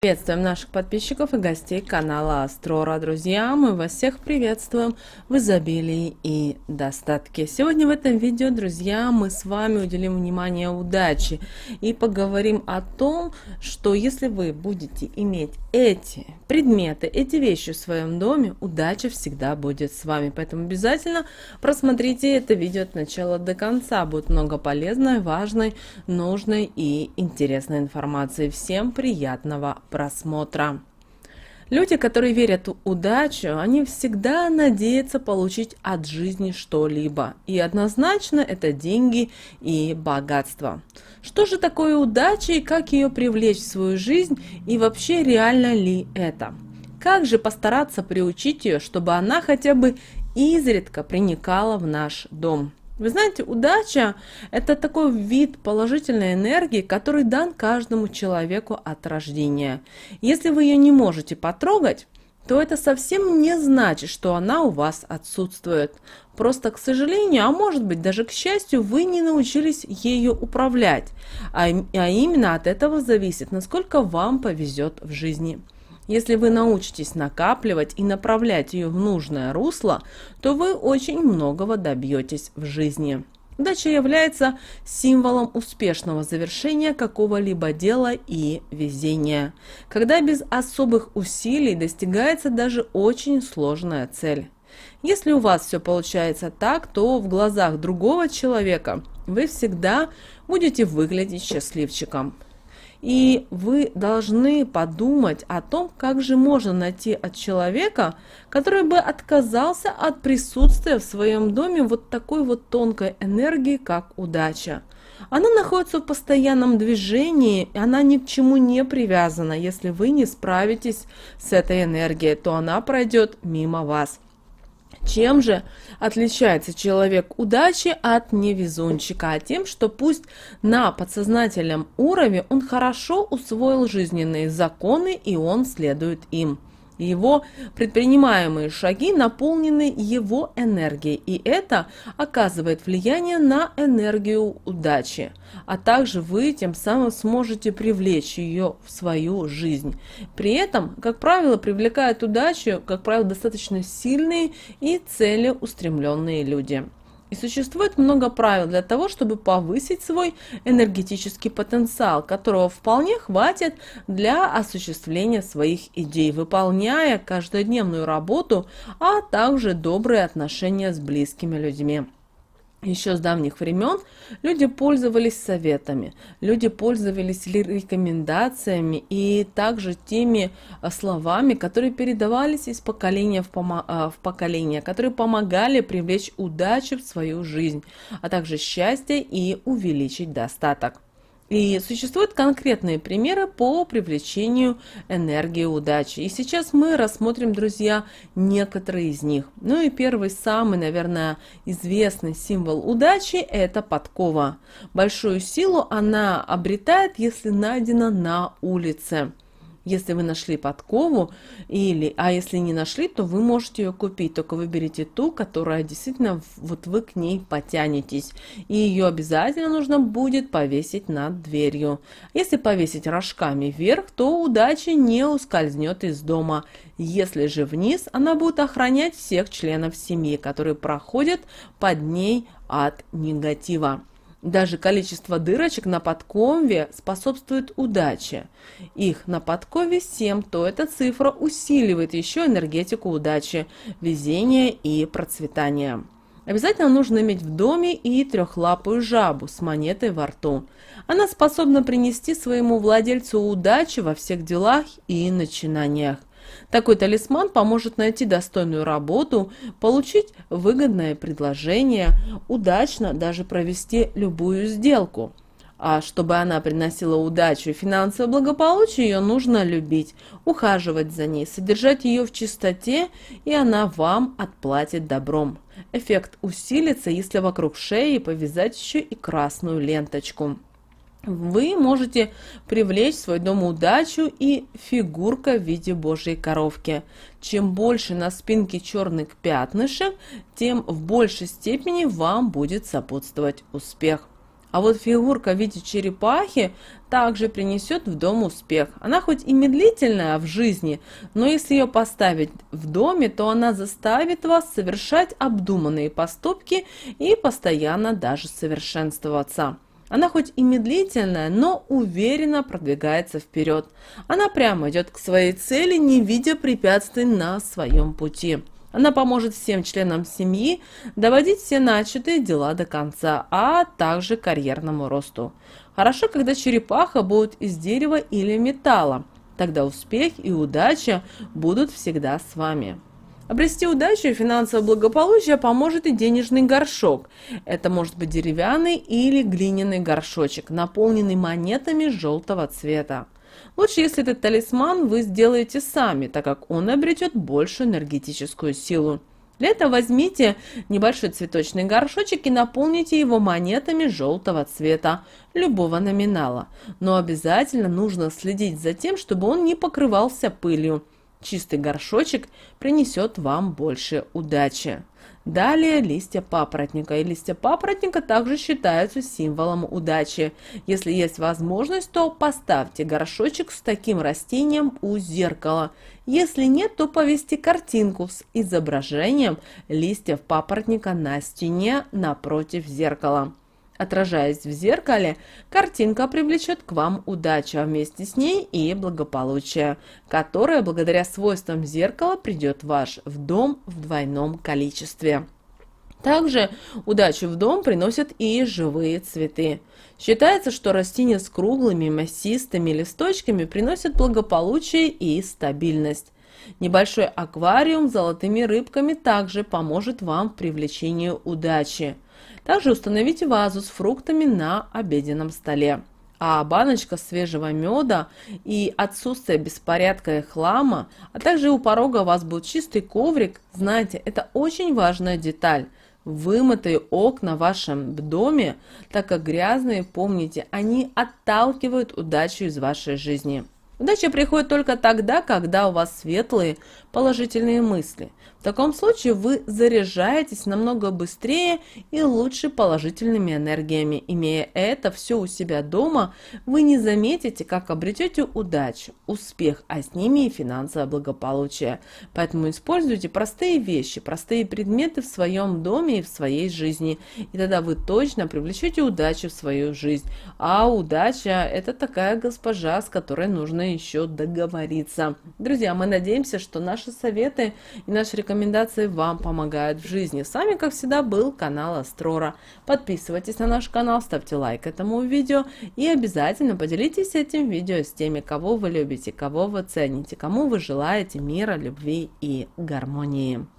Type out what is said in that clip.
Приветствуем наших подписчиков и гостей канала Астрора. Друзья, мы вас всех приветствуем в изобилии и достатке. Сегодня в этом видео, друзья, мы с вами уделим внимание удаче и поговорим о том, что если вы будете иметь эти предметы, эти вещи в своем доме, удача всегда будет с вами. Поэтому обязательно просмотрите это видео от начала до конца. Будет много полезной, важной, нужной и интересной информации. Всем приятного просмотра. Люди, которые верят в удачу, они всегда надеются получить от жизни что-либо. И однозначно это деньги и богатство. Что же такое удача и как ее привлечь в свою жизнь и вообще реально ли это? Как же постараться приучить ее, чтобы она хотя бы изредка проникала в наш дом? Вы знаете, удача – это такой вид положительной энергии, который дан каждому человеку от рождения. Если вы ее не можете потрогать, то это совсем не значит, что она у вас отсутствует. Просто, к сожалению, а может быть даже к счастью, вы не научились ею управлять. А, а именно от этого зависит, насколько вам повезет в жизни. Если вы научитесь накапливать и направлять ее в нужное русло, то вы очень многого добьетесь в жизни. Удача является символом успешного завершения какого-либо дела и везения, когда без особых усилий достигается даже очень сложная цель. Если у вас все получается так, то в глазах другого человека вы всегда будете выглядеть счастливчиком. И вы должны подумать о том, как же можно найти от человека, который бы отказался от присутствия в своем доме вот такой вот тонкой энергии, как удача. Она находится в постоянном движении, и она ни к чему не привязана. Если вы не справитесь с этой энергией, то она пройдет мимо вас. Чем же отличается человек удачи от невезунчика? А тем, что пусть на подсознательном уровне он хорошо усвоил жизненные законы и он следует им его предпринимаемые шаги наполнены его энергией, и это оказывает влияние на энергию удачи. А также вы тем самым сможете привлечь ее в свою жизнь. При этом, как правило, привлекают удачу, как правило, достаточно сильные и целеустремленные люди. И существует много правил для того, чтобы повысить свой энергетический потенциал, которого вполне хватит для осуществления своих идей, выполняя каждодневную работу, а также добрые отношения с близкими людьми еще с давних времен люди пользовались советами, люди пользовались рекомендациями и также теми а, словами, которые передавались из поколения в, помо- а, в поколение, которые помогали привлечь удачу в свою жизнь, а также счастье и увеличить достаток. И существуют конкретные примеры по привлечению энергии удачи. И сейчас мы рассмотрим, друзья, некоторые из них. Ну и первый, самый, наверное, известный символ удачи – это подкова. Большую силу она обретает, если найдена на улице если вы нашли подкову, или, а если не нашли, то вы можете ее купить, только выберите ту, которая действительно вот вы к ней потянетесь. И ее обязательно нужно будет повесить над дверью. Если повесить рожками вверх, то удача не ускользнет из дома. Если же вниз, она будет охранять всех членов семьи, которые проходят под ней от негатива. Даже количество дырочек на подкове способствует удаче. Их на подкове 7, то эта цифра усиливает еще энергетику удачи, везения и процветания. Обязательно нужно иметь в доме и трехлапую жабу с монетой во рту. Она способна принести своему владельцу удачу во всех делах и начинаниях. Такой талисман поможет найти достойную работу, получить выгодное предложение, удачно даже провести любую сделку. А чтобы она приносила удачу и финансовое благополучие, ее нужно любить, ухаживать за ней, содержать ее в чистоте, и она вам отплатит добром. Эффект усилится, если вокруг шеи повязать еще и красную ленточку вы можете привлечь в свой дом удачу и фигурка в виде божьей коровки. Чем больше на спинке черных пятнышек, тем в большей степени вам будет сопутствовать успех. А вот фигурка в виде черепахи также принесет в дом успех. Она хоть и медлительная в жизни, но если ее поставить в доме, то она заставит вас совершать обдуманные поступки и постоянно даже совершенствоваться. Она хоть и медлительная, но уверенно продвигается вперед. Она прямо идет к своей цели, не видя препятствий на своем пути. Она поможет всем членам семьи доводить все начатые дела до конца, а также карьерному росту. Хорошо, когда черепаха будет из дерева или металла. Тогда успех и удача будут всегда с вами. Обрести удачу и финансовое благополучие поможет и денежный горшок. Это может быть деревянный или глиняный горшочек, наполненный монетами желтого цвета. Лучше, если этот талисман вы сделаете сами, так как он обретет большую энергетическую силу. Для этого возьмите небольшой цветочный горшочек и наполните его монетами желтого цвета, любого номинала. Но обязательно нужно следить за тем, чтобы он не покрывался пылью. Чистый горшочек принесет вам больше удачи. Далее листья папоротника. И листья папоротника также считаются символом удачи. Если есть возможность, то поставьте горшочек с таким растением у зеркала. Если нет, то повесьте картинку с изображением листьев папоротника на стене напротив зеркала. Отражаясь в зеркале, картинка привлечет к вам удачу, а вместе с ней и благополучие, которое благодаря свойствам зеркала придет ваш в дом в двойном количестве. Также удачу в дом приносят и живые цветы. Считается, что растения с круглыми, массистыми листочками приносят благополучие и стабильность. Небольшой аквариум с золотыми рыбками также поможет вам в привлечении удачи. Также установите вазу с фруктами на обеденном столе. А баночка свежего меда и отсутствие беспорядка и хлама, а также у порога у вас будет чистый коврик, знаете, это очень важная деталь. Вымытые окна в вашем доме, так как грязные, помните, они отталкивают удачу из вашей жизни. Удача приходит только тогда, когда у вас светлые, положительные мысли. В таком случае вы заряжаетесь намного быстрее и лучше положительными энергиями. Имея это все у себя дома, вы не заметите, как обретете удачу, успех, а с ними и финансовое благополучие. Поэтому используйте простые вещи, простые предметы в своем доме и в своей жизни. И тогда вы точно привлечете удачу в свою жизнь. А удача – это такая госпожа, с которой нужно еще договориться. Друзья, мы надеемся, что наши советы и наши рекомендации вам помогают в жизни. С вами, как всегда, был канал Астрора. Подписывайтесь на наш канал, ставьте лайк этому видео и обязательно поделитесь этим видео с теми, кого вы любите, кого вы цените, кому вы желаете мира, любви и гармонии.